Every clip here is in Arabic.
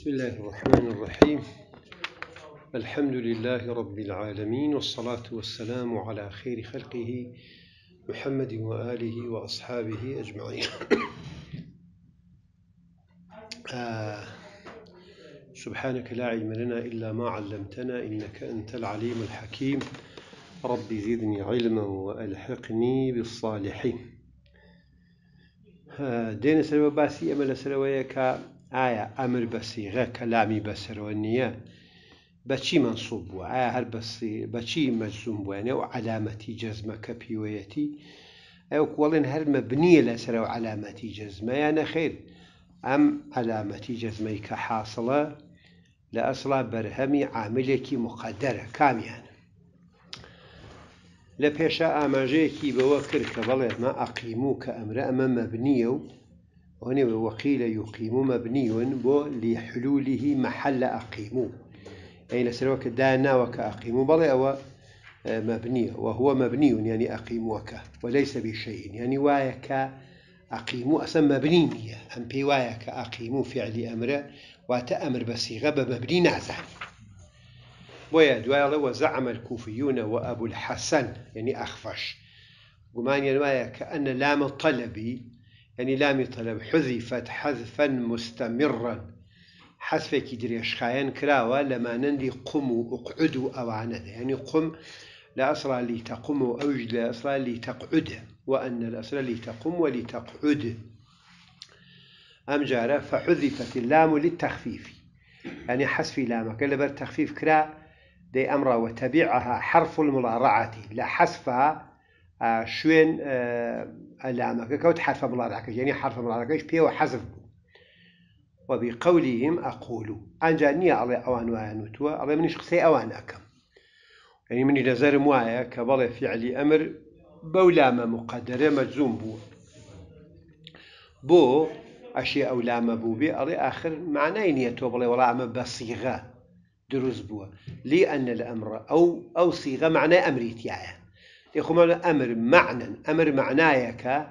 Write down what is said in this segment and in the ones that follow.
بسم الله الرحمن الرحيم الحمد لله رب العالمين والصلاة والسلام على خير خلقه محمد وآله وأصحابه أجمعين آه سبحانك لا علم لنا إلا ما علمتنا إنك أنت العليم الحكيم ربي زدني علما وألحقني بالصالحين آه، دين سلوى باسي أمل سلوى يكا ئایا ئەمر بەسیغە کەلامی بەسەرەوە نییە بەچی منسوب بووە ئایا هەر بەچی مەزوم بووێنێ و علامەتی جەزمەکە پیوەیەتی ئەو کۆڵێن هەرمە بنیە لەسەرەوە علامەتی جەزمەیان نەخێر ئەم علامەتی جەزمەی کە حاصلە لە ئەسڵا بەرهەمی عاملێکی مقدەرە کامیان لە پێشە ئاماژەیەکی بەوە کرد کە بەڵێ مە ئەقیم و کە ئەمرە ئەمە مەبنیە و هنا وقيل يقيم مبني بو لحلوله محل أقيم أي لسلوك دانا وكأقيم بل أو آه، مبني وهو مبني يعني أقيم وكا وليس بشيء يعني وايك أقيم أصلا مبني مية أم بي وايك أقيم فعل أمر وتأمر بصيغة بمبني نازع بويا دوالة وزعم الكوفيون وأبو الحسن يعني أخفش قمان ينوايا كأن لام الطلبي يعني لام طلب حذفت حذفا مستمرا حذف كدري کراوە كراوا لما نندي قم اقعد او ئەوانەدا يعني قم لە ئەسرا لی تەقوم و ئەوش لە ئەسرا لی تەقعودە وأن الأسر لتقم ولتقعد أم جارة فحذفت اللام للتخفيف يعني حذف لامك بر تخفيف كرا دي أمر وتبعها حرف المضارعة لا حذفها آه، شوين علامة آه، كوت حرف من العراق يعني حرف من العراق إيش بيه وحذف وبقولهم أقول أن جاني على أوان وانوتوا على منش قصي أوان أكم يعني من نظر موايا كبل فعل أمر بولامة مقدرة مجزوم بو بو أشياء أولامة بو بي على آخر معناه معنى نيته بلي ولا عم بصيغة دروز بو لأن الأمر أو أو صيغة معناه أمريت يعني مال أمر معنى أمر معنايك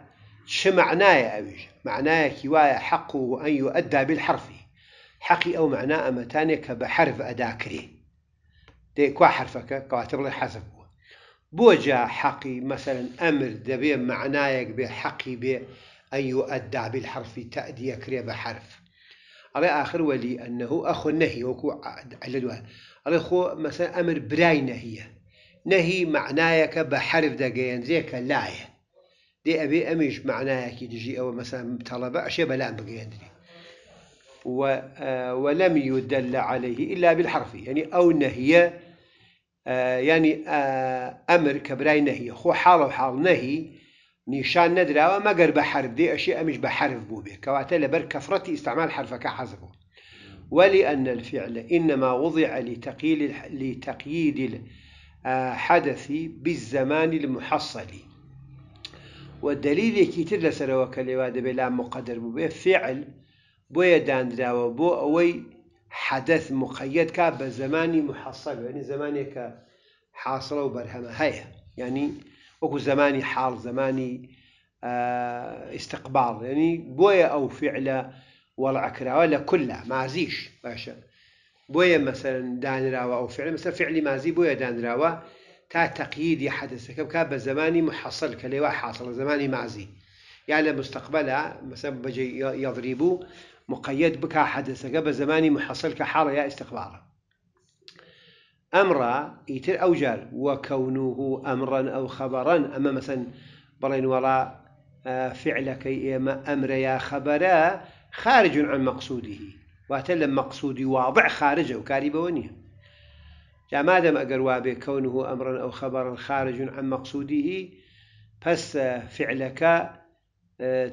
ش معناه أويش معنايك وايا حق أن يؤدى بالحرف حقي أو معنى أمتانك بحرف أداكري ديك حرفك كواتب لي حسب بوجا حقي مثلا أمر دبي معنايك بحقي ب أن يؤدى بالحرف تأدي كري بحرف على آخر ولي أنه أخو النهي وكو على الدوال على خو مثلا أمر براي نهيه نهي معناك بحرف دقين زيك لاية دي أبي أميش معناك يجي أو مثلا طلبة أشياء بلا بقين و ولم يدل عليه إلا بالحرف يعني أو نهي يعني أمر كبراي نهي خو حال وحال نهي نشان ندرا وما قرب حرف دي أشياء مش بحرف بوبه كواتل بر كفرتي استعمال حرفك حذفه ولأن الفعل إنما وضع لتقييد لتقييد حدث بالزمان المحصل والدليل تر لسەرەوە کە لێوا لا مقدر بێ فعل بويا دانراوە بۆ بو اوي حدث مقيد كاب بالزمان محصل يعني زماني حاصلە و هيا يعني ینی زماني حال زماني آه، استقبال يعني بويا او فعل ولا كلها ما مازیش باشا مثلا دان راوا او فعل فعل فعلی بويا دان راوا تا تقييد حەدەسەکە كم كان بزماني محصل كليوا حاصل زماني مازي يعني مستقبلا مثلا بجي مەسە مقيد یاضری حدث كم بک محصل بە يا استقبالا کە يتر او جار وكونه امرا او خبرا اما مثلا بڵێن وەڵا آه، فعلك يا امر يا خبرا خارج عن مقصوده واتل مقصود واضع خارجه وكاري بونيه بەوە ما دام اقر وابي كونه امرا او خبرا خارج عن عن بس فعلك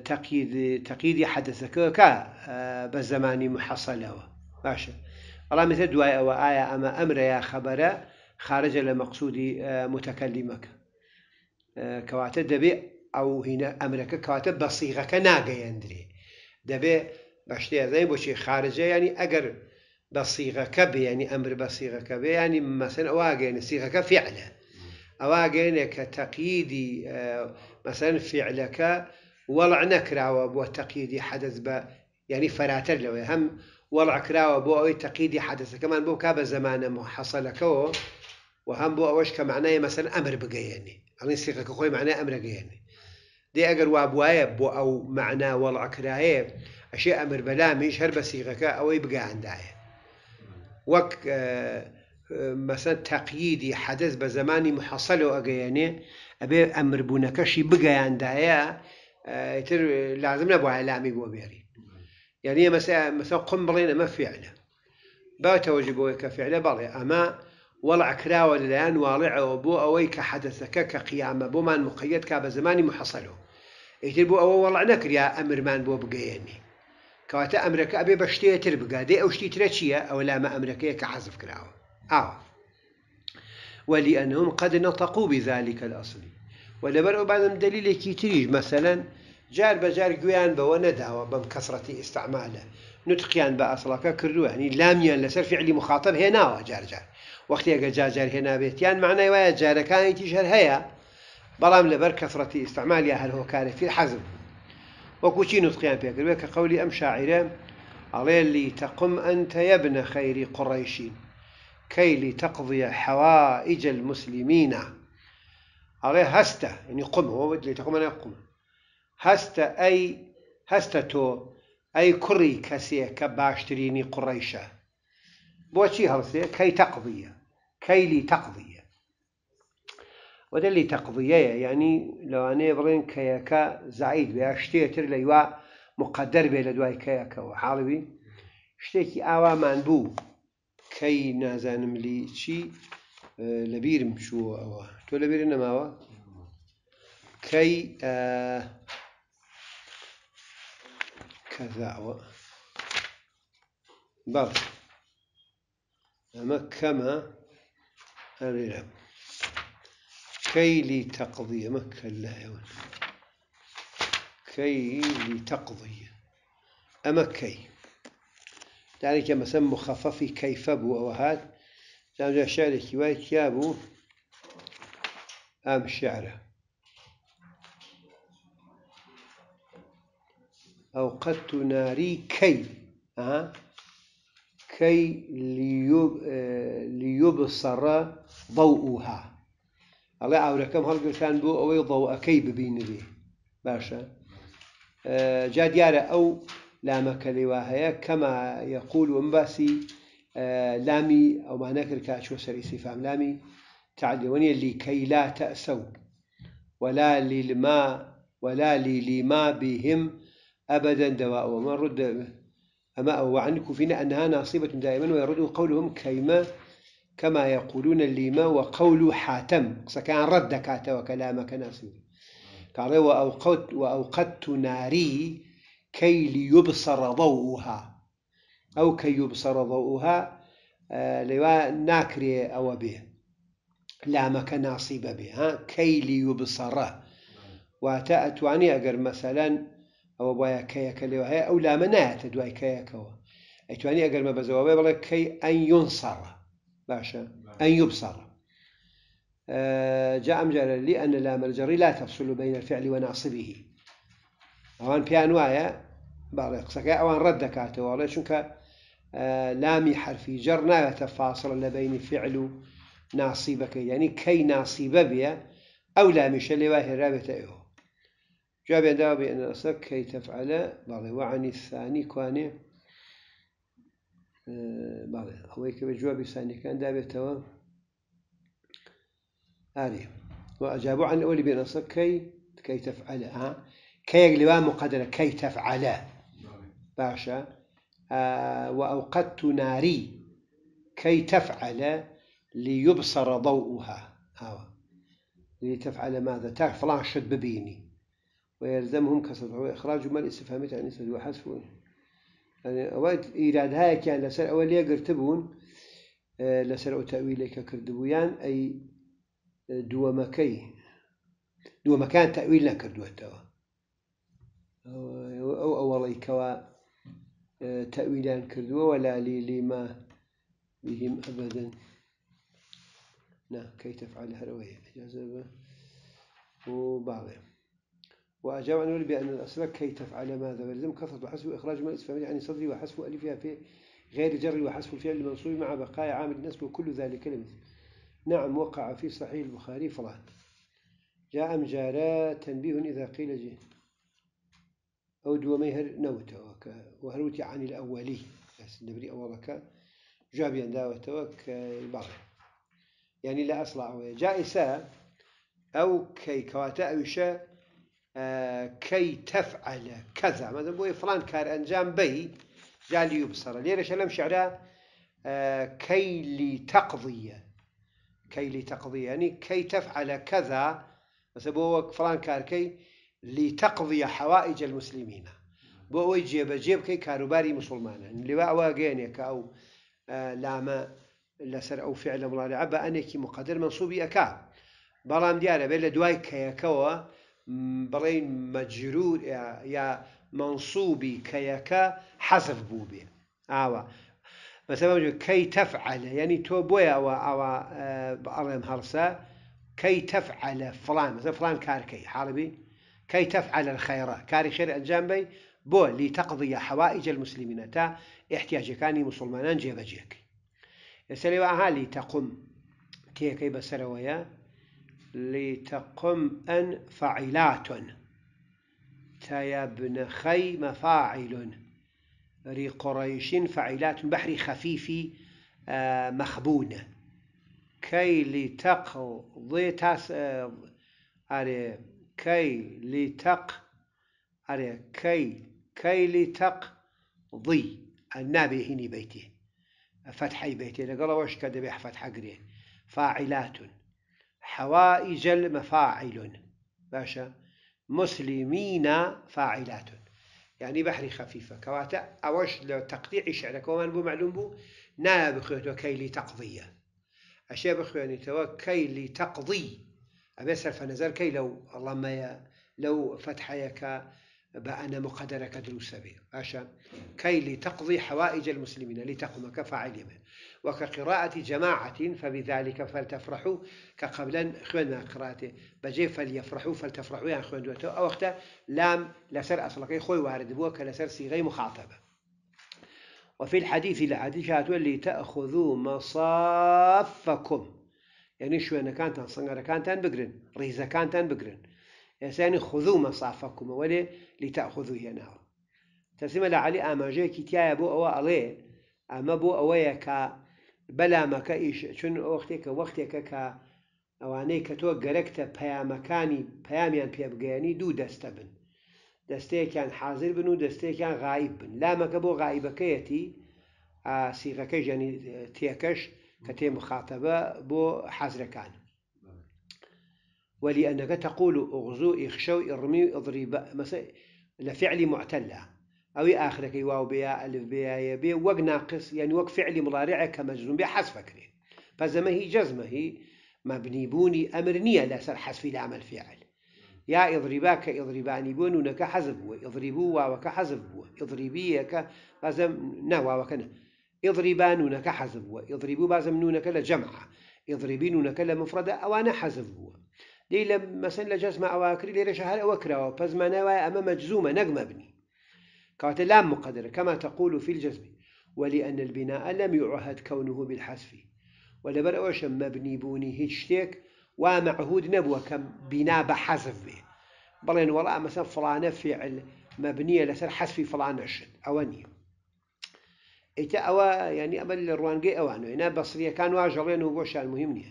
تقييد تقييد حدثك بە بالزمان محصله ماشي الله مثل دوای ئەوە ئایا ئەمە ئەمرە يا خەبەرە خارج لە متكلمك متەکەلیمەکە کەواتە او هنا امرك كواتب بصيغك بەسیغەکە ناگەیەندرێ دبي باشتي هذا بوشي خارجه يعني اگر بصيغه كب يعني امر بصيغه كب يعني مثلا واقع يعني صيغه كفعله اواقع يعني كتقييدي مثلا فعلك ولع نكرا وتقييدي حدث ب يعني فراتر لو هم ولع كرا وبو اي تقييدي حدث كمان بو كاب زمان ما حصل كو وهم بو اوش كمعناه مثلا امر بقى يعني يعني صيغه كوي معناه امر بقى يعني دي اجر وابوايه بو او معناه ولع كرايه أشياء أمر بلامي شهر بسيغة أو يبقى عندها آية. وك آه، مثلا تقييدي حدث بزماني محصل أجياني أبي أمر بونكشي بقى عندها آية، آه، يتر لازم نبو علامي قوة بيري يعني مثلا مثلا قم بلين ما فعلا با توجبه كفعلا بلي أما ولع كراوة الآن والع أبو أويك حدثك كقيامة بومان مقيد كاب زماني محصله يتر بو أو ولع نكر يا أمر مان بو بقياني كواتا امريكا ابي بە شتێتر دي او ئەو أو لا ما ئەوە لامە ئەمریکەیە کە او ولأنهم قد نطقوا بذلك الأصل ولبر بعدم دليل كيتريج مثلا جار بجار جويان بو نداوة بم كسرة استعماله نطقيان بأصلك كردو يعني يان لسر فعلي مخاطب هنا جار جار وقت يجا جار جار هنا بيت يان معناه ويا جار كان يتجهر هيا بلام لبر كسرة استعمال يا هل هو كان في الحزم وكوشي نطقيان يعني بيكر ويكا قولي أم شاعرة علي اللي تقم أنت يا ابن خير قريش كي لتقضي حوائج المسلمين علي هستا يعني قم هو اللي تقوم أنا قم هستا أي هستا تو أي كري كسي كباشتريني قريشة بوشي هرسي كي تقضي كي لتقضي وەدە لی تەقضیەیە ینی لەوانەیە بڵێن کەیەکە زعید بیا شتێتر لە یوا مقدر بێ لە دوای کەیەکەوە حاڵوی شتێکی ئاوامان بوو کەی نازانم لی چی لەبیرم چووە ئەوە تۆ لەبیر نەماوە کەی کەزاوە بەڵ ئەمە کەمە هەرێرە كي لتقضي مكة اللايون كي لتقضي أما كي ذلك مثلا خففي كيف بو أو هذا جاء شعر كواي كيابو أم شعره أوقدت ناري كي أه؟ كي ليب... آه، ليبصر ضوءها الله عوركم هلقشان بو أو يضو أكي ببين به باشا جا ديارة أو لامك لواهية كما يقول ومباسي لامي أو ما نكر كاشو سر استفهام لامي تعدوني لكي لا تأسوا ولا للما ولا للما بهم أبدا دواء ومن رد أما وعنكم فينا أنها ناصبة دائما ويرد قولهم كيما كما يقولون ما وقول حاتم سكان ردك وكلامك ناصيري قال وأوقدت, وأوقدت ناري كي ليبصر ضوءها أو كي يبصر ضوءها آه، لوا ناكري أو به لا لامك نصيب به كي ليبصر وتأتواني أجر مثلا أو بايا كيك وهي أو لا منات دواي كوا أتواني أجر ما بزوابه بلا كي أن ينصر باشا أن يبصر آه، جاء مجرى لأن لام الجر لا تفصل بين الفعل وناصبه أوان بيانوايا وايا باري قصك أوان رد كاته والله شنك آه، لامي حرفي جرنا تفاصل لبين فعل ناصبك يعني كي ناصب بيا أو لامش اللي واهي رابطة إيه جاب يداوي بأن أصدق كي تفعل باري وعن الثاني كواني بله ئەوەی که به جوابی سعی داره تو دابێتەوە و وأجابوا عن اولی الأول کی کی تفعل تفعلها کی اجلوا مقدرة کی تفعل باشه و وأوقدت ناری کی تفعل ليبصر ضوءها هوا تفعل ماذا تعرف فلاشت ببيني ويلزمهم كسر إخراج ما الاستفهامات عن يعني وحذفه ئەوە ئیرادهایەکیان لەسەر ئەوە لێگرت بوون لەسەر ئەو تەویلێکە کردبوویان ئەی دووەمەکەی دووەمەکان تەویل نەکردوێتەوە ئەو ئەوەڵی کەوا تەویلان کردووەوە لالی لیما بهم ئەبدن نا كي تفعل هروية إجازة و باوي وأجاب عن بأن الأصل كي تفعل ماذا ولزم كثرة حسب إخراج ما الإسفامي عن صدري وحسب ألفها في غير جر وحسب الفعل المنصوب مع بقاء عامل النسب وكل ذلك لمثل نعم وقع في صحيح البخاري فلان جاء مجارا تنبيه إذا قيل جه أو نوت نوتوك وهروتي عن الأولي بس النبري أولك جاء بأن وك البعض يعني لا أصلع جائسة أو كي كواتا أو شاء آه، كي تفعل كذا مثلا بوي فلان كار انجام بي جالي يبصر ليش لم شعرا آه، كي لتقضي كي لتقضي يعني كي تفعل كذا مثلا بو فلان كار كي لتقضي حوائج المسلمين بو جيب جيب كي كاروباري مسلمان يعني لواء واقينك او آه، لاما سر او فعل مضارع انك مقدر منصوبي اكا بلام دياره بلا دواي كيكوا بڵین مەجرور یا منصوبی کە یەکە حەزف بوو بێ ئاوە مەسەبەجو کەی تەفعلە یعنی تۆ بۆیەوە ئەوە ئەڵێم هەڵسە کەی تەفعلە فلان مەسە فلان کارکەی حاڵبی کەی تەفعلە خێرە کاری خێر ئەنجام بی بۆ لی تەقضیە حەوائج المسلمینە تا احتیاجەکانی مسلمانان جێبەجێکی ئێستا لێوە ئاها لی تەقم تێەکەی بەسەرەوەیە لتقم أن فعلات تيبن خيم فاعل لقريش فعلات بحر خفيف مخبون كي لتقضي تاس أري كي لتق أري كي كي لتقضي النبي هني بيتي فتحي بيتي لقال واش كده بيح فتح قريه فاعلات حوائج المفاعل باشا مسلمين فاعلات يعني بحري خفيفة كواتا أوش لو تقطيع شعر كمان بو معلوم بو نا بخوته كي لي تقضية أشياء بخواني تو كي لي تقضي أبي سرف نظر كي لو الله ما لو فتحيك بأن مقدرك دروسبه عشان كي لتقضي حوائج المسلمين لتقوم كفاعلهم وكقراءة جماعة فبذلك فلتفرحوا كقبلا خوانا قراءة بجي فليفرحوا فلتفرحوا يعني خوان دوتو أو وقتا لام لسر أصلك خوي وارد بوك لسر سيغي مخاطبة وفي الحديث الحديث اللي تأخذوا مصافكم يعني شو أنا كانت صنعر كانت بقرن ريزة كانت بقرن ئێسانی خودو مەسافەکومە وەێ لی تا خودو هێناوە تەسیمە لە علی ئاماژەیەکی تایە بۆ ئەوە ئەڵێ ئەمە بۆ ئەوەیە کا بەلامەکە ئیش چون ئۆختێکە وەختێکە کا ئەوانەی کە تۆ گەرەکتە پەیامەکانی پەیامیان پێبگەیانی دوو دەستە بن دەستەیەکیان حاضر بن و دەستەیەکیان غایب بن لامەکە بۆ غایبەکەیەتی سیغەکە ژەنی تێکەش کە تێ مخاتەبە بۆ حەزرەکانم ولأنك تقول اغزو إخشو إرمي اضرب مثلا لفعل معتلة أو آخرك واو بيا ألف بيا يبي وق ناقص يعني وق فعل مضارع كمجزوم بحذف كري فزما هي جزمة هي مبني بوني أمر نية لا سر حذف العمل فعل يا إضرباك إضرباني بون ونك حذف بو إضربوا وك حذف بو إضربيك بازم نوا وكنا إضربان ونك حذف بو إضربوا بازم نونك لجمعة إضربينونك ونك لمفردة أو أنا حذف هو دی لە مەسن لە جەزمە ئەواکری لێرەش اوكرا ئەوە ما پەزمانەوەی امام مجزومه نجم بنی كانت لام مقدرة كما تقول في الجزم ولأن البناء لم يعهد كونه بالحذف ولبر أوش مبني بوني هيشتيك ومعهود نبوة كم بناء بحذف به بلين وراء مثلا فلان فعل مبنية لسر حذف فلان عشد أواني إتا أوا يعني أبل الروانجي أوانو هنا بصرية كان واجرين وبوشا المهم نيه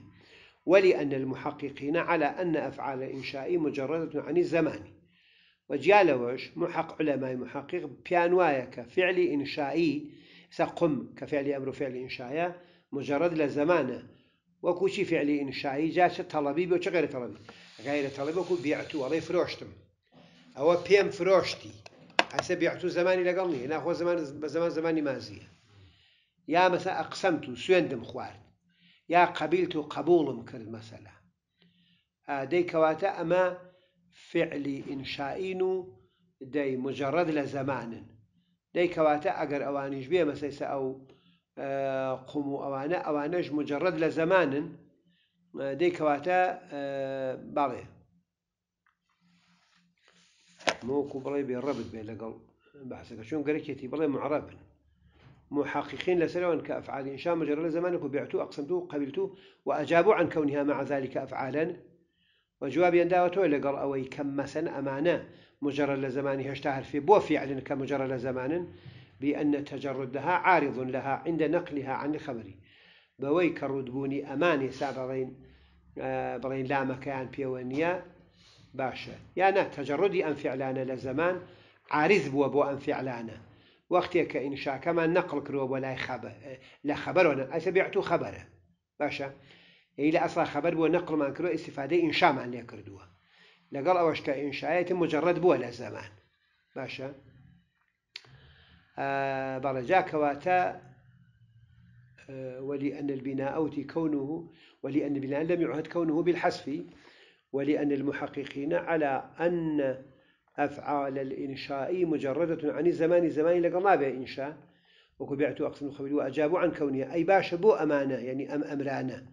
ولأن المحققين على أن أفعال الإنشاء مجردة عن الزمان وجالوش محق علماء محقق بيانوايا كفعل إنشائي سقم كفعل أمر فعل إنشائي مجرد لزمانه وكوشي فعل إنشائي جاش طلبي بيوش غير طلبي غير طلبي وكو بيعتو والله فروشتم أو بيان فروشتي هسه بيعتو زماني لقلني هنا أخوة زمان زمان زماني مازية يا مثلا أقسمتو سويندم خوارد یا قبیلت و قبولم کرد مەسەلا آه، دەیکەواتە اما فعلی ئینشائین دي مجرد لە زەمانن دەیکەواتە ئەگەر ئەوانیش بێ مەسەسە او آه، قوم اوانا ئەوانە ئەوانەش مجرد لە زەمانن آه، دەیکەواتە باڵێ مۆکو بڵێ بێ ڕەبت بێ لەگەڵ باسەکە چۆن گەرەێتی بڵێ معربن محققين لسلون كأفعال إنشاء مجرى زمانك وبعتو أقسمتو قبلتو وأجابوا عن كونها مع ذلك أفعالا وجواب الى لقر أوي كم مثلا أمانة مجرى لزمان هشتهر في بو فعل كمجرى لزمان بأن تجردها عارض لها عند نقلها عن الخبر بوي كردبوني أماني سابرين آه، برين لا مكان بيوانيا باشا يعني تجردي أن فعلانا لزمان عارض بو بو أن فعلانا وقتی وەختێک کە ئینشاکەمان نقل کردەوە و لای خبر خبرەوە خبر بێعت و بیعتو خبره باشه ایله اصلا خبر بووە نەقلمان کردەوە ئیسیفادەی ئینشامان لێ کردووە لەگەڵ ئەوەش کە ئینشایەتی مجرد بووە لە زەمان باشە آه، بەڕێجا کەواتە آه، ولأن البناء أوتي كونه ولأن البناء لم يعهد كونه بالحسف ولأن المحققين على أن أفعال الإنشاء مجردة عن الزمان زمان لقل ما به إنشاء وكبعت أقسم الخبر وأجابوا عن كونها أي باش بو أمانة يعني أم أمرانة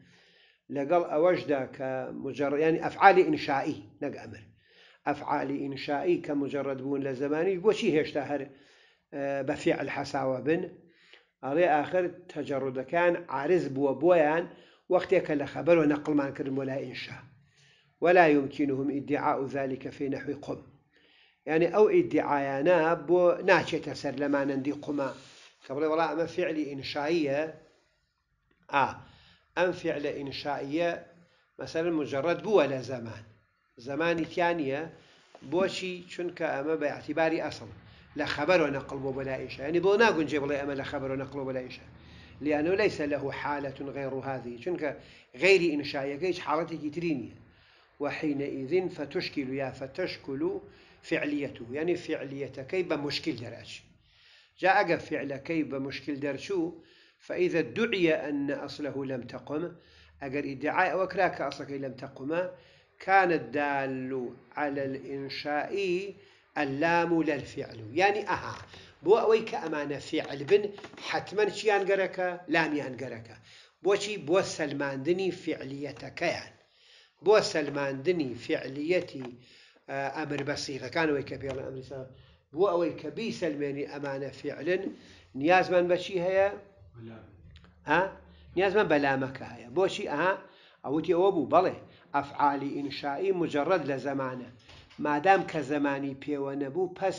لقل أوجد كمجرد يعني أفعال إنشائي نق أمر أفعال إنشائي كمجرد بون لزماني وشي هيشتهر آه، بفعل حساوة بن على آخر تجرد كان عارز بو بويان وقتك لخبر ونقل ما كرم ولا إنشاء ولا يمكنهم ادعاء ذلك في نحو قم يعني او ئیدعاایانە بۆ ناچێتە سەر لەمانەندی قوما قما بڵێ وڵا ئەمە فعل انشائيه اه ئەم فعل انشائيه مثلا مجرد بو ولا زمان زمان تیانە بوشي چونکە اما باعتبار اصل لا خبر خبرەرەوە ولا بۆ يعني بو ینی جيب ناگونجێ اما لا خبر ونقل ولا بەلا لأنه ليس له حالة غير هذه شنك غير انشائيه كيش حالتك ترينيه وحينئذ فتشكل يا فتشكل فعليته يعني فعليته كيف مشكل درج جاء فعل كيف مشكل درشو فإذا ادعي أن أصله لم تقم أجر ادعاء وكراك أصلك لم تقم كان الدال على الإنشاء اللام للفعل يعني أها بو أويك أمانة فعل بن حتما شيان أنقرك لام يان بوشي بو سلمان دني فعليتك يعني بو سلمان دني فعليتي ئەمر بەسیغەکانەوەی کە پێڵە ئەمریسا بۆ ئەوەی کە بی سلمێنی ئەمانە فعلن نیازمان بەچی هەیە نیازمان بەلامەکە هەیە بۆچی ئەها ئەوتی ئەوە بوو بەڵێ ئەفعالی ئینشایی مجرد لە زمانە مادام کە زمانی پێوە نەبوو پەس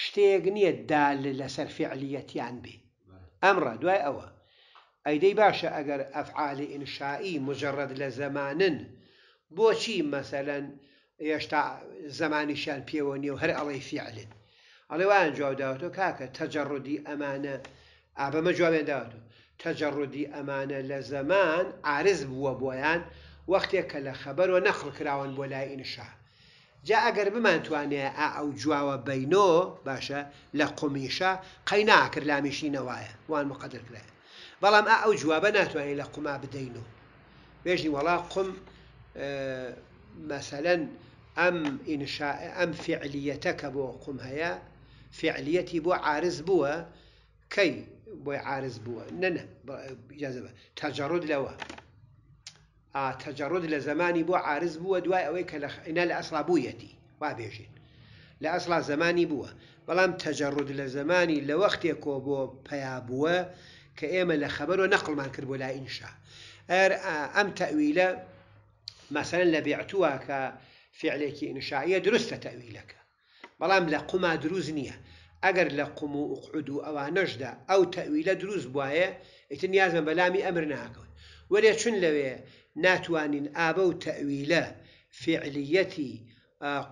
شتێک نییە دال لەسەر فعلیەتیان بێ ئەمڕە دوای ئەوە ئەیدەی باشە ئەگەر ئەفعالی ئینشایی مجرد لە زمانن بۆچی مەسەلەن هێشتا زمانیشان پێوە نیە و هەر ئەڵی فیعلن ئەڵێ وایان جوابداوەوە کاکە تەجەڕودی ئەمانە ئابەمە جوابێداوەوە تەجەڕودی ئەمانە لە زەمان ئارز بووە بۆیان وەختێک کە لە خەبەرەوە نەخڕکراون بۆ لای ئینشا جا ئەگەر بمانتوانێ ئا ئەو جواوە بینۆ باشە لە قومیشە قەیناکرد لامیشینەوایە وان مقدر کرێ بەڵام ئا ئەو جوابە ناتوانێت لە قوما بدەینەوە بێژنی وەڵا قم مەسەلەن ام انشاء ام فعليتك بو قوم هەیە فعليتي بو عارز بو كي بو عارز بو ننه جازبه تجرد لەوە آه، تەجارود لە زمانی بۆ عارز بو دواء ويك کە لەنا لە ئەسڵا بوویەتی وابێژین لە ئەسڵا زمانی بووە بەڵام تەجارود لە زمانی لە وەختێکۆ بۆ پیا بووە کە ئێمە لە لا انشاء ئەر ئەم تەویلە مەسەرەن لە بێعتووە فعلێکی ئینشاعیە دروستە تەویلەکە بەڵام لە قوما دروست نییە ئەگەر لە قوم و قعود و ئەوانەشدا ئەو تەویلە دروست بواە ئیتر نیازمە بەلامی ئەمر ناکەون وەرێ چون لەوێ ناتوانین ئابە و تەویلە فعلیەتی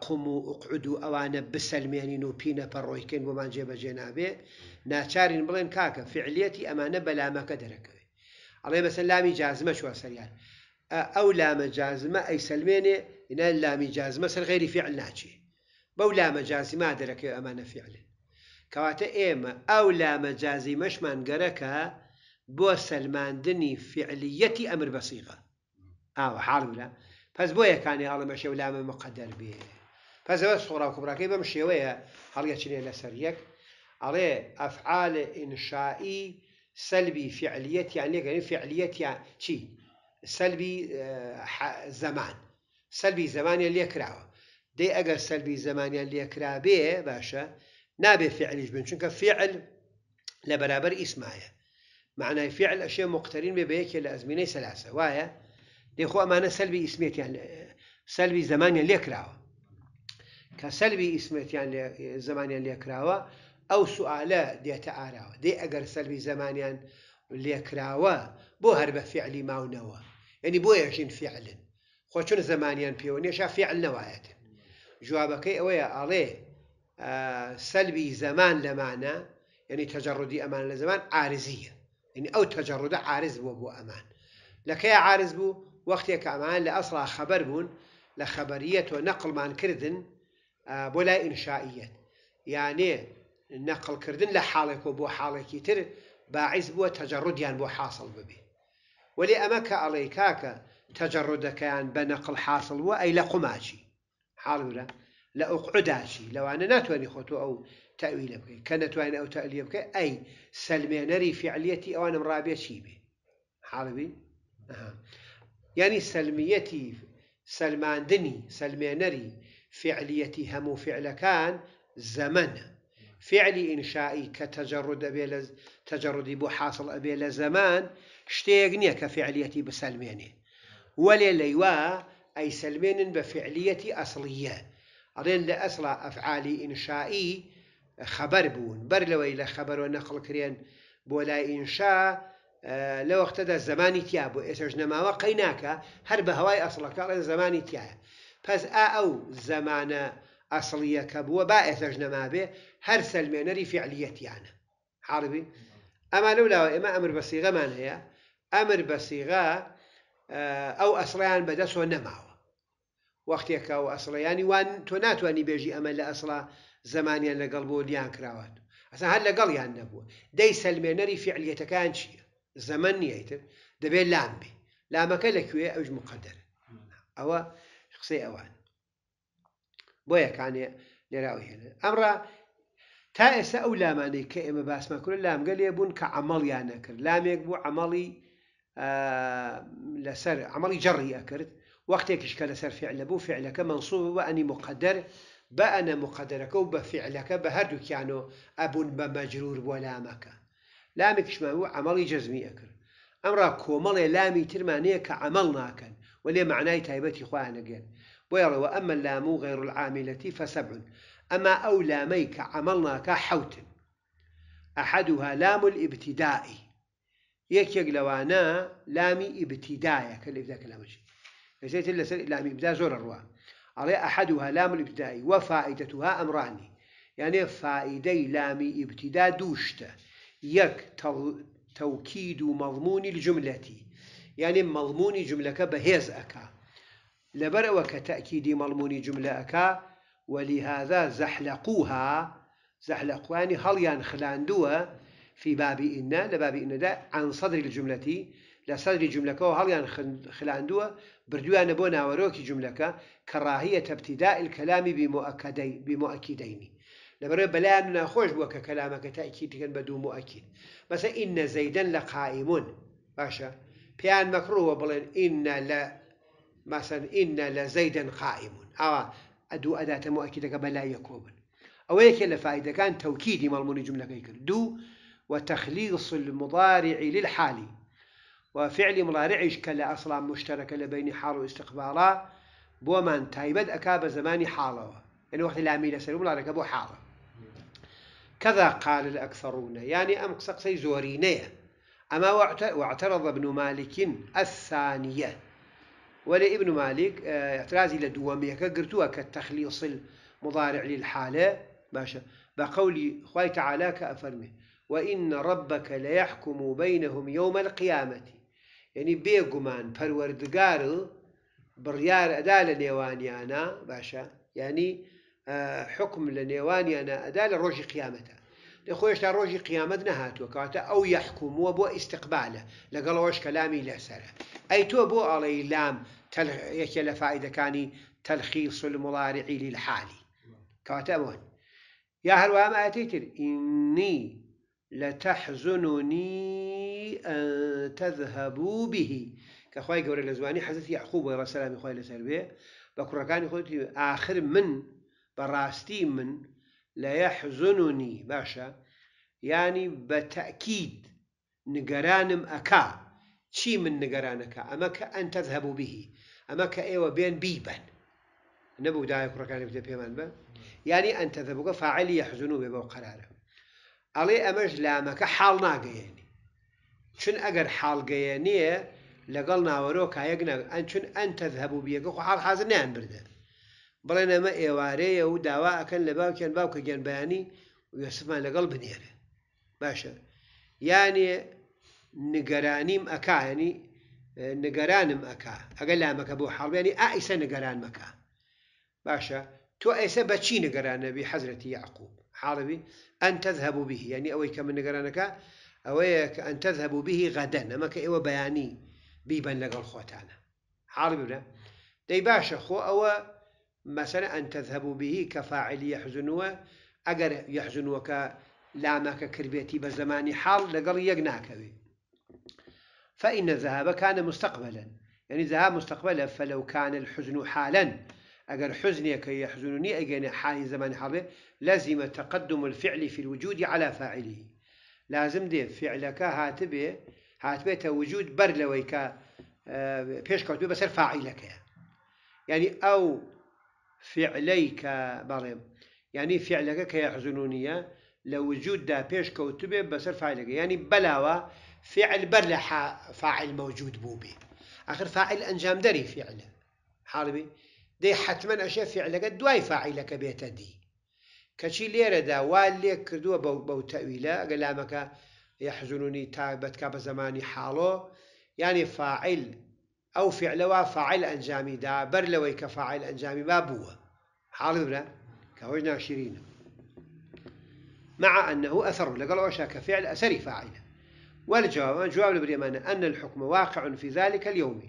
قوم و قعود و ئەوانە بسەلمێنین و پینەپەڕۆیکەین بۆمان جێبەجێ نابێ ناچارین بڵێن کاکە فعلیەتی ئەمانە بەلامەکە دەرەکەوێت ئەڵێ بەسەلامی جازمە چوە سەریان ئەو لامە جازمە ئەی سلمێنێ إن لا مجاز مثلا غير فعل بو لا مجازي ما درك يا أمانة فعل كواتا إيما أو لا مجازي مش من جرك بو سلمان دني فعلية أمر بسيطه أو آه، حال ولا فاز بويا كان يا الله مشي ولا مقدر به فاز بس صورة كبرى كيف مشي ويا هل يشيل إلى سريك على أفعال إنشائي سلبي فعليتي يعني, إيه؟ يعني فعليتي يعني شي سلبي آه، زمان سلبي زمانیان لێکراوە دەی ئەگەر سەلبی سلبي لێکرابێ باشە نابێ فعلیش بن چونکە فعل لە بەرابەر ئیسمایە معنای فعل ئەشێ مقترین بێ بە یەکێ لە ئەزمینەی سەلاسە وایە دەیخۆ ئەمانە سەلبی ئیسمێتیان سەلبی زمانیان لێکراوە کە سەلبی ئیسمێتیان زمانیان لێکراوە ئەو سوالە دێتە ئاراوە دەی ئەگەر سەلبی زمانیان لێکراوە بو هەر بە فعلی ماونەوە یعنی بو یەکین فعلن خۆ چون زمانیان پێوە نێشا فعل نەوایەت جوابەکەی ئەوەیە ئاڵێ سەلبی زەمان لەمانە یعنی تەجڕودی ئەمان لە زمان ئارزیە یعنی ئەو تەجڕودە عارز بو امان ئەمان لەکەی عارز بوو وەختێک ئەمان لە ئەسڵا خەبەر بوون لە خەبەریەتەوە نەقلمان کردن بۆ لای ئینشائیەت نقل نەقلکردن لە حاڵێکەوە بو حاڵێکی تر باعیز بووە تەجڕودیان بو حاصل ببێ ولی ئەمە کە ئەڵێ کاکە تجرد كان بنقل حاصل وأي لقماشي لە لا حاڵورە لو أنا ناتواني خطو أو تأويل تەویلە بکەیت کە نەتوانین ئەو تەلیە بکە ئەی سلمێنەری فعلیەتی ئەوانم ڕابێ چی بێ حاڵبی ینی يعني سلميتي سلمان دني سلمي نري فعليتي همو فعل كان زمن ئەبێ إنشائي كتجرد أبي حاصل ئەبێ لە زەمان شتێک نییە کە فعلیەتی بسلمێنێت ولا ليوا أي سلمين بفعلية أصلية أرين لأصل أفعالي إنشائي خبر بون بر إلى خبر ونقل كرين بولا إنشاء آه، لو اقتدى الزمان تيابو إساج نماوة وقيناك هرب هواي أصلك على زماني تيابو پس او زمان اصليه كبو با اتجنما به هر سلمينري فعليتي يعني عربي اما لولا وإما امر بصيغه ما هي امر بصيغه ئەو ئەسڵیان بەدەستۆ نەماوە وەختێکە و ئەسڵیانی وان تۆ ناتوانانی بێژی ئەمە لە ئەسڵا زمانیان لەگەڵ بۆ لیان کراوات ئەسا هەر لەگەڵیان نەبووە دەی سلمێنەری فعلیەتەکان چییە زەمن نیەتر دەبێت لامبی لامەکە لەکوێ ئەوش مقدر ئەوە قسەی ئەوان بۆ یەکانێ لێراوە هێنە ئەمڕە تا ئێستا ئەو لامانەی کە ئێمە باسمەکرن لامگەلێ بوون کە عمەڵیان نەکرد لامێک بوو عمەڵی آه، لسر عمري جري أكر وقت إشكال سر فعل بو فعلك منصوب وأني مقدر بأنا مقدرك وبفعلك بهردو كانوا أبون بمجرور ولامك لامكش ما هو عملي جزمي أكر أمرا كومل لامي ترمانيه كعمل كان ولي معناي تايبتي خوانا قال ويرى وأما اللام غير العاملة فسبع أما أو لاميك عملناك حوت أحدها لام الابتدائي یەکێک لەوانە لامی ئیبتیدایە کە لەبدا کەلامەشی لەسێت لەسەر لامي ابتداء زور الروا على احدها لام الابتدایی وفائدتها فائدەتها يعني فائدي لامي ابتداء ئیبتیدا يك تو توكيد مضمون الجملة يعني مضمون جملة جملەکە أكا ئەکا وكتأكيد مضمون جملة أكا ولهذا زحلقوها ئەکا ولهذا زەحلقوها زەحلقوانی هەڵیان في باب إن لباب إن دا عن صدر الجملة لا صدر الجملة لصدر جملة وهل يعني خلاندوا بردوان بونا وروك جملة كراهية ابتداء الكلام بمؤكدين بمؤكدين لبرو بلان ناخوش بوك كلامك تأكيد كان بدون مؤكد مثلا إن زيدا لقائم باشا بيان مكروه بلين إن لا مثلا إن لزيدا قائم أو أدو أداة مؤكدك بلا يكوب أو هيك لفائدة كان توكيدي مالموني جملة كيكر دو وتخليص المضارع للحال وفعل مضارعش كلا أصلا مشترك لبين حال واستقبالا بومان تايبد أكاب زمان حاله يعني وقت العميل سلوم مضارع كبو حاله كذا قال الأكثرون يعني أم قصي زورينية أما واعترض ابن مالك الثانية ولا ابن مالك آه، اعتراضي لدوامية كقرتوها كالتخليص المضارع للحالة باشا بقول خوي تعالى كأفرمه وإن ربك ليحكم بينهم يوم القيامة يعني بيقمان پروردگار بريار أدا لنيوانيانا باشا يعني حكم لنيوانيانا أدا لروج قيامته لخويش تا روج قيامتنا نهات وكاتا أو يحكم وبو استقباله لقلوش كلامي لا سره أي تو علي لام تل... يكي فائدة كاني تلخيص المضارع للحالي كاتا أمون يا هل وام آتيتر إني لتحزنني أن تذهبوا به كخواي قول الأزواني حزت يعقوب ويرى سلامي خواي بكرة كان يقول آخر من براستي من لا يحزنني باشا يعني بتأكيد نقرانم أكا شي من نقرانك أماك أن تذهبوا به أماك كأيوة بين بيبا نبو دايك ركاني بتبيمان با يعني أن تذهبوا فاعل يحزنوا بيبو قراره ئەڵێ ئەمەش لامەکە حاڵ ناگەیێنی چون ئەگەر حاڵگەیە نییە لەگەڵ ناوەرۆ کایەک ئەن چون ئەن تەذهبوو بیەکە خو حاڵ حازر نیان بردە بڵێن ئەمە ئێوارەیە و داوا ئەکەن لە باوکیان باوکە گەنبیانی و یۆسفمان لەگەڵ بنێرە باشە یانێ نگەرانیم ئەکانی نگەرانم ئەکا ئەگە لامەکە بۆ حاڵبیانی ئائیسە نگەران مەکە باشە تۆ ئێسە بەچی نگەرانەبی حەزرەتی یعقوب عربي أن تذهبوا به يعني أوي كم نجرانك أوي أن تذهبوا به غدا أما كإيوه بياني بيبن لقال خوتانا عربي ولا دي باشا خو أو مثلا أن تذهبوا به كفاعل يحزنوا أجر يحزنوا ما ككربيتي بزماني حال لقال يقناك به فإن الذهاب كان مستقبلا يعني ذهاب مستقبلا فلو كان الحزن حالا أجر حزني كي يحزنني أجن حال زمان حبه لازم تقدم الفعل في الوجود على فاعله لازم دي فعلك هاتبه هاتبه وجود بر لويك پیش آه، کەوتوی بەسەر فاعیلەکەیە ینی يعني ئەو فعلەی کە بەڵێم ینی يعني فعلەکە کە حزنونیە لە وجوددا پێش کەوتبێ بەسەر فعلەکە ینی يعني فعل بر فاعل موجود بوبي آخر فاعل أنجام دەری فعلە حاڵبی دي حتما ئەشە فعلەکە قد فاعیلەکە فاعلة دی كشي ليره دا لێ کردووە بو بو, ئەگە لامەکە یحزوننی تابەتکە بە كاب زماني ینی يعني فاعل أو فعل ئەنجامیدا أنجامي دا برلوي كفاعل أنجامي با حال حاڵبرە كوجنا ناشرين مع أنه أثر لقال عشا كفعل أثري فاعله والجواب جواب البريمان أن الحكم واقع في ذلك اليوم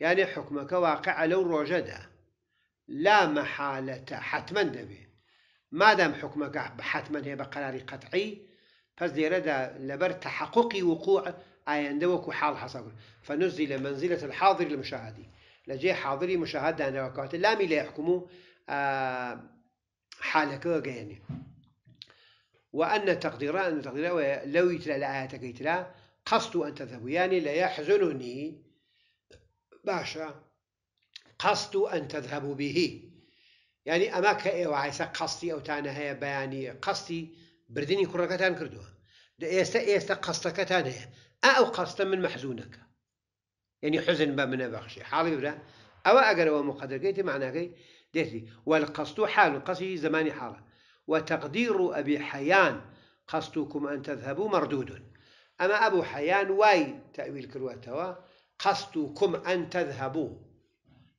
يعني حكمك واقع لو رجده لا محالة حتما دبي ما دام حكمك حتما هي بقرار قطعي پس ديرا دا لبر تحقق وقوع آينده وكو حال حصل فنزل منزلة الحاضر المشاهدي لجي حاضري مشاهدة أنا وكات لا مي يحكموا حالك وقيني وأن تقديرا أن تقديرا لو يتلا لآياتك يتلا قصد أن تذهبوا يعني لا يحزنني باشا قصد أن تذهبوا به يعني أما كأيوا عيسى قصدي أو تانا هي بياني قصدي بردني كركتان كردوها إيستا إيستا قصدكتان هي أو قصد من محزونك يعني حزن ما من بخشي حالي برا أو أقرأ ومقدر كيتي معناه كي ديتي والقصد حال القصد زماني حالة وتقدير أبي حيان قصدكم أن تذهبوا مردود أما أبو حيان واي تأويل كرواتوا قصدكم أن تذهبوا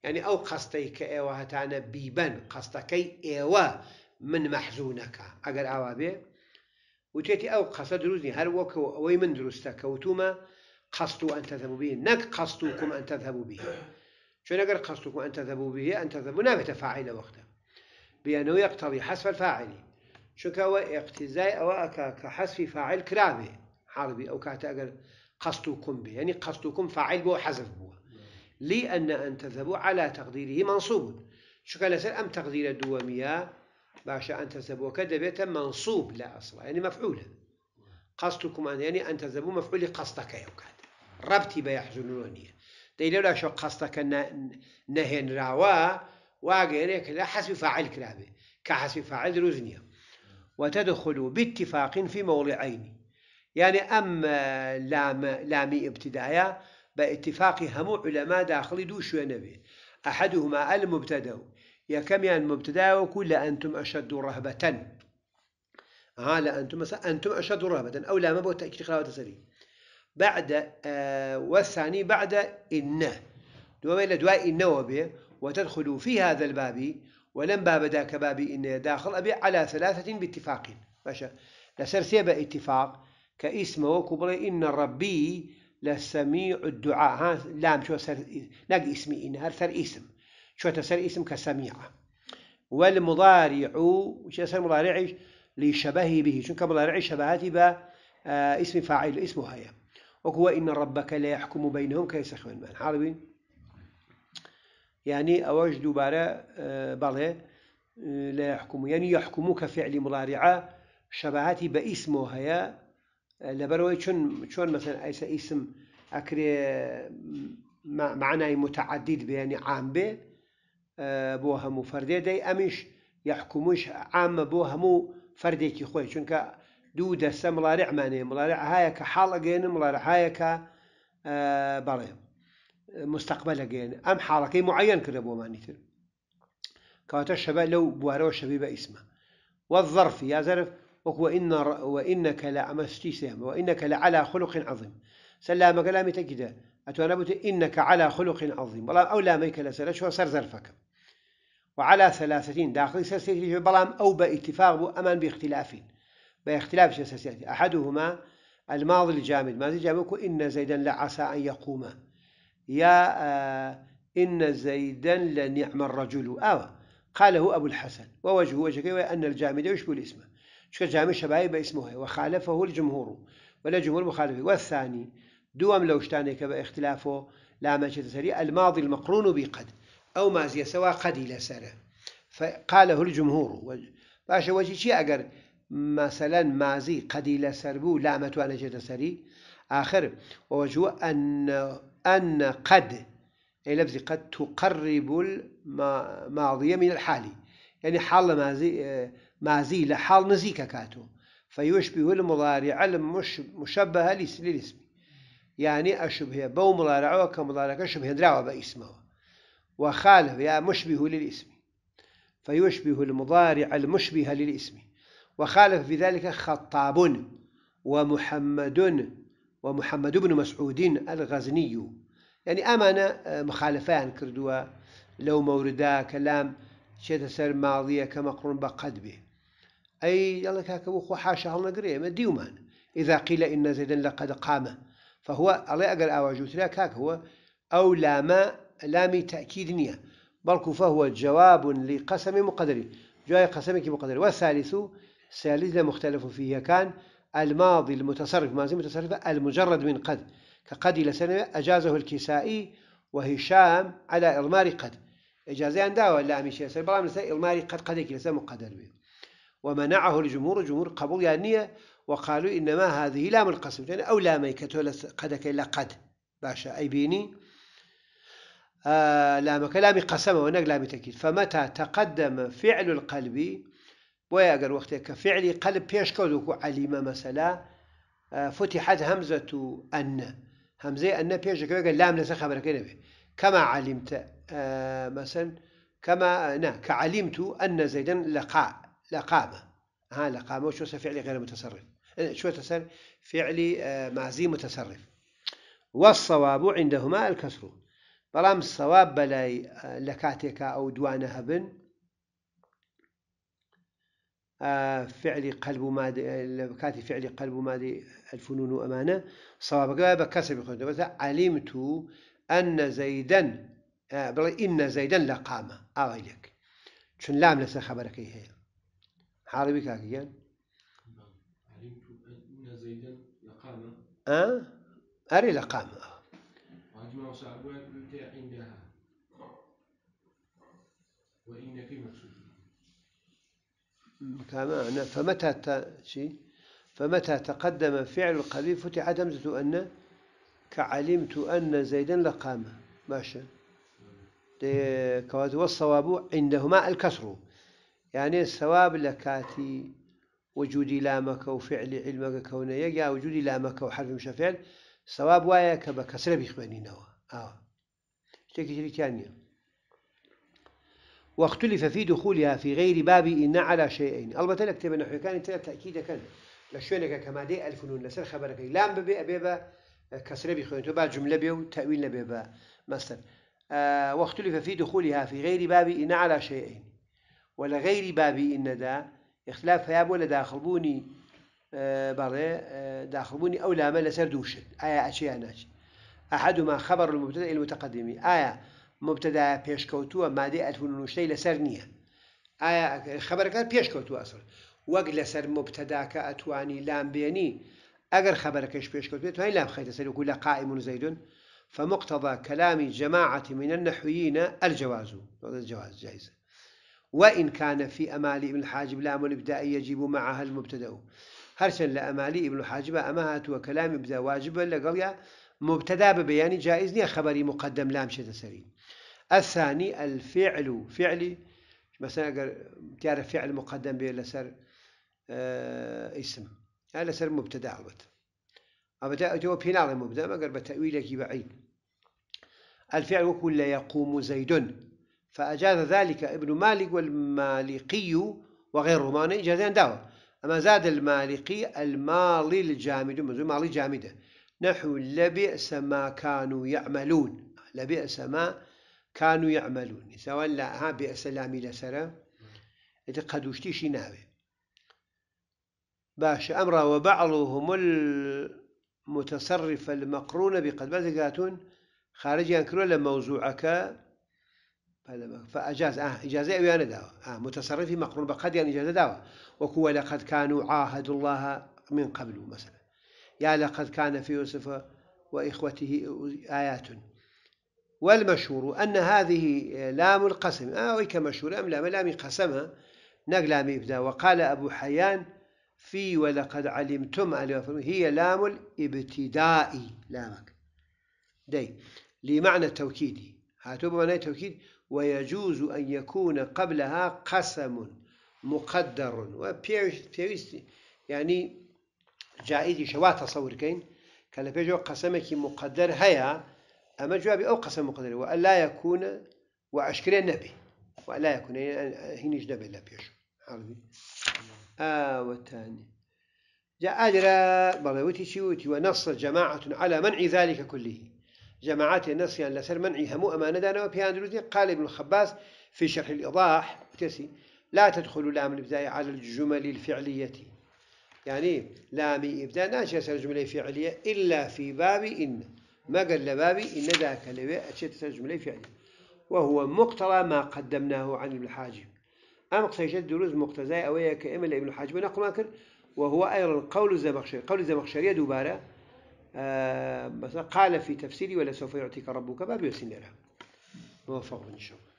يعني أو قصتي إيوة هتانا بيبن قصتكي إيوة من محزونك أجر عوابي وتيتي أو قصة دروزني هل وك وي من دروستك وتوما قصتوا أن تذهبوا به نك قصتوكم أن تذهبوا به شو نقر قصتكم أن تذهبوا به أن تذهبوا نابت فاعل وقتها بأنه يقتضي حذف الفاعل شو كوا اقتزاء أو كحذف فاعل كرابي حربي أو كاتا قصتوكم به يعني قصتوكم فاعل بو حذف بوه لأن أن تذهبوا على تقديره منصوب شو كان لسر أم تقدير دوامية باش أن تذهبوا كدبيت منصوب لا أصلا يعني مفعولا قصدكم أن يعني أن تذهبوا مفعول قصدك يوكاد ربتي بيحزنونية دي لولا شو قصدك نهن راوا واقعينك لا حسب فاعل كرابه كحسب فاعل روزنيا وتدخل باتفاق في موضعين يعني أم لام لامي ابتداية باتفاق همو علماء داخلي دو نبي أحدهما المبتدا يا كم يعني مبتدا وكل أنتم أشد رهبة على أنتم مثلا أنتم أشد رهبة أو لا ما بو تأكيد قراءة سري بعد آه والثاني بعد إن دوما إلى دواء إن وبه وتدخل في هذا الباب ولم باب ذاك باب إن داخل أبي على ثلاثة باتفاق باشا لسر سيب اتفاق كاسم وكبر إن ربي لسميع الدعاء ها لام شو سر نق اسمي إنها سر اسم شو تسر اسم كسميعة والمضارع شو سر مضارع لشبهه به شو كمضارع شبهاتي با اسم فاعل اسمه هيا وهو إن ربك لا يحكم بينهم كيسخون من حاضرين يعني أوجد بارا بله لا يحكم يعني يحكمك فعل مضارعة شبهاتي باسمه هيا لەبەرەوەی چون چۆن مەسەر ئەیسە ئیسم ئەکرێ معنای متعدید بێنی عام بێ بۆ هەموو فەردێ دەی ئەمیش یحکومش عامە بۆ هەموو فەردێکی خۆی چونکە دوو دەستە مڵارعمانەیە مڵارعهایە کە حاڵەگەێنن مڵارەهایەکە بەڵێ مستەقبە لەگەێن ئەم حاڵەکەی معەن کردە بۆمانی تر کاتە شەبە لەو بوارەوە شەبی بە ئیسمە وە ظرف یا زەرف وإن وإنك لأمستي سيما وإنك لعلى خلق عظيم سلام كلامي تجد أتوانبت إنك على خلق عظيم بلام أو لا ميك لسر شو سر زرفك وعلى ثلاثتين داخل سلسلة بلام أو باتفاق أمان باختلافين باختلاف سلسلة أحدهما الماضي الجامد ماضي الجامد إن زيدا لعسى أن يقوم يا آه إن زيدا لنعم الرجل أو آه، قاله أبو الحسن ووجهه وجهه أن الجامد يشبه الاسم شو جامع شبايب اسمه وخالفه الجمهور ولا جمهور مخالفه والثاني دوام لو كبا اختلافه لا ماشي تسري الماضي المقرون بقد أو مازي سوا قد الى لسره فقاله الجمهور باش وجه شيء أقر مثلا مازي قد الى لسربو لا متوانا تسري آخر ووجه أن أن قد أي لفظ قد تقرب الماضي من الحالي يعني حال مازي آه، مازي لحال نزيك كاتو فيشبه المضارع المشبه للاسم يعني أشبه بو مضارع وكمضارع اشبه دراوة باسمه وخالف يا مشبه للاسم فيشبه المضارع المشبه للاسم وخالف في ذلك خطاب ومحمد ومحمد بن مسعود الغزني يعني أمانة آه، مخالفان كردوا لو موردا كلام شيء سر ماضية كمقرون بقد به أي يلا كاكا وخو حاشا هل نقري ما ديومان إذا قيل إن زيدا لقد قام فهو الله أقل أواجوت لا كاك هو أو ما لامي تأكيد نية بل فهو جواب لقسم مقدري جاي قسمك مقدر والثالث ثالث مختلف فيه كان الماضي المتصرف ماضي متصرف المجرد من قد كقد إلى سنة أجازه الكسائي وهشام على إضمار قد إجازة عن داوة لا أمشي يسر بلا من إضمار قد قدك سنة مقدر به ومنعه الجمهور الجمهور قبول يعني وقالوا إنما هذه لام القسم يعني أو لامي كتولة قدك إلا قد باشا أي بيني آه لام كلام قسم ونق لام تأكيد فمتى تقدم فعل القلب ويا أجر وقتك فعل قلب بيش كودك علم مثلا آه فتحت همزة أن همزة أن بيش كودك لام لسه خبرك كما علمت آه مثلا كما نا كعلمت أن زيدا لقاء لا قامة ها لا قامة اسمه فعلي غير متصرف شو تصرف فعلي آه مازي متصرف والصواب عندهما الكسر بلام الصواب بلاي آه، لكاتيكا أو دوانا بن آه، فعلي قلب مادي لكاتي فعلي قلب مادي الفنون أمانة صواب قلب كسر علمت أن زيدا آه، بل إن زيدا لقامة أغيلك شن لام لسه خبرك هي إيه؟ حاربي كاكيان علمت أن زيدا لقامة أه؟ أري لقامة وأجمع صعبات عندها وإنك مقصود كما فمتى ت... شيء فمتى تقدم فعل القبيل فتحت همزة أن كعلمت أن زيدا لقام ماشي كواز والصواب عندهما الكسر يعني الثواب لكاتي وجودي لامك وفعل علمك كونيك يا وجودي لامك وحرف مش فعل ثواب وياك كبا كسر بيخواني نوا آه شتيك شريكانية واختلف في دخولها في غير باب إن على شيئين البته لك تبع نحو كان تأكيد كان لشونك كما دي ألف نون لسر خبرك لام ببي أبيبا كسر بيخواني تبع جملة بيو تأويل نبيبا مثلا آه واختلف في دخولها في غير باب إن على شيئين ولا غير بابي إن دا اختلاف هياب ولا داخلبوني آه، بره آه، داخبوني أو لا ما لسر دوشت آية أشياء ناش أحدهما خبر المبتدأ المتقدم آية مبتدا پیشکەوتووە مادەی ئەتوننوشتەی لەسەر نییە ئایا آية خبرەکە وقت لسر مبتدا كأتواني لام بيني أجر ئەگەر خبرەکەش پێشکەوت بێت توانین لام خیتە سەرکو لە قائم زەیدون فمقتضى كلام جماعة من النحويين الجواز هذا الجواز جائزة وإن كان في أمالي ابن الحاجب لام الإبداء يجب معها المبتدأ هرشن لأمالي ابن الحاجب أماهات وكلام إبداء واجب لقل مبتدا ببيان جائزني خبري مقدم لام شيء تسري الثاني الفعل فعلي مثلا تعرف فعل مقدم به لسر آه اسم هذا يعني لسر مبتدا البته أبدا في نار مبتدا ما قرب تأويلك بعيد الفعل وكل يقوم زيد فأجاز ذلك ابن مالك والمالقي وغيرهما أن إجازان داوة أما زاد المالقي المالي الجامد مالي جامدة نحو لبئس ما كانوا يعملون لبئس ما كانوا يعملون سواء لا ها بئس لامي إذا قدوشتي شي ناوي باش أمر وبعضهم المتصرف المقرون بقد بذكاتون خارج ينكرون لموزوعك فأجاز آه إجازة يعني داوا آه متصرفي مقرون بقد يعني إجازة داوا وكو لقد كانوا عاهدوا الله من قبل مثلا يا لقد كان في يوسف وإخوته آيات والمشهور أن هذه آه، لام القسم آه ويك مشهور أم لام لام نقل لام إبدا وقال أبو حيان في ولقد علمتم هي لام الابتداء لامك دي لمعنى التوكيدي هاتوا بمعنى التوكيد ويجوز أن يكون قبلها قسم مقدر وبيوست يعني جائزي شوا تصور كين كلا بيجو قسمك مقدر هيا أما جواب أو قسم مقدر وألا يكون وأشكري النبي وألا يكون يعني هينيش جنبي لا بيجو عربي آه والثاني جاء أجرى بلوتي شوتي ونص جماعة على منع ذلك كله جماعات يعني لسر منعها مو أمانة دانا وبيان دروزي قال ابن الخباس في شرح الإضاح تسي لا تدخل لام الإبداء على الجمل الفعلية يعني لام إبداء ناشي سر جملة الفعلية إلا في باب إن ما قال لباب إن ذاك لبي أتشت سر جملة الفعلية وهو مقتضى ما قدمناه عن ابن الحاجب أم قصيشت دروز مقتزاي أويا كإمل ابن الحاجب نقل وهو أيضا قول الزمخشري قول الزمخشري دوباره مثلا آه، قال في تفسيري ولا سوف يعطيك ربك باب يسن له موفق إن شاء الله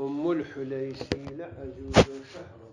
أم الحليسي لا لأجوز شهرا